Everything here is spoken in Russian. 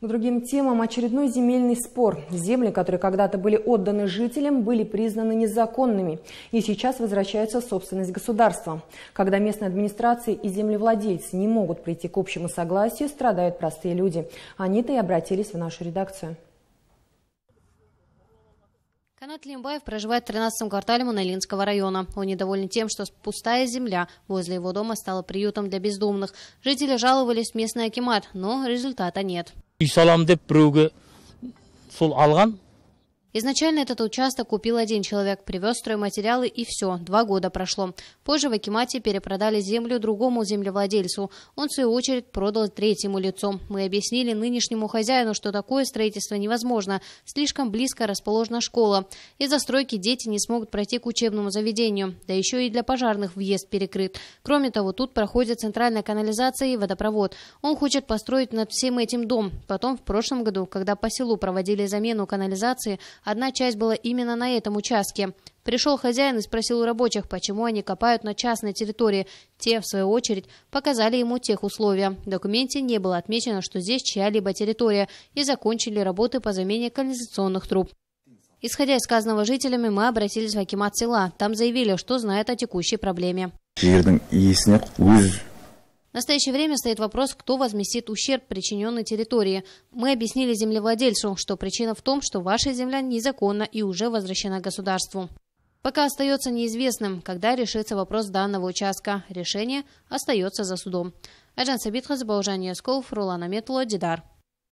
К другим темам очередной земельный спор. Земли, которые когда-то были отданы жителям, были признаны незаконными и сейчас возвращаются в собственность государства. Когда местные администрации и землевладельцы не могут прийти к общему согласию, страдают простые люди. Они-то и обратились в нашу редакцию. Канат Лимбаев проживает в 13-м квартале Монолинского района. Он недоволен тем, что пустая земля возле его дома стала приютом для бездомных. Жители жаловались в местный акимат, но результата нет. үй салам деп біреуге сол алған Изначально этот участок купил один человек, привез стройматериалы и все, два года прошло. Позже в Акимате перепродали землю другому землевладельцу. Он, в свою очередь, продал третьему лицу. Мы объяснили нынешнему хозяину, что такое строительство невозможно. Слишком близко расположена школа. Из-за стройки дети не смогут пройти к учебному заведению. Да еще и для пожарных въезд перекрыт. Кроме того, тут проходит центральная канализация и водопровод. Он хочет построить над всем этим дом. Потом, в прошлом году, когда по селу проводили замену канализации, Одна часть была именно на этом участке. Пришел хозяин и спросил у рабочих, почему они копают на частной территории. Те, в свою очередь, показали ему тех условия. В документе не было отмечено, что здесь чья-либо территория, и закончили работы по замене канализационных труб. Исходя из сказанного жителями, мы обратились в Акимат села. Там заявили, что знают о текущей проблеме. В настоящее время стоит вопрос, кто возместит ущерб, причиненный территории. Мы объяснили землевладельцу, что причина в том, что ваша земля незаконна и уже возвращена государству. Пока остается неизвестным, когда решится вопрос данного участка. Решение остается за судом. Аджан Сабитхас, Баужан Ясков, Рулан Аметло, Дидар.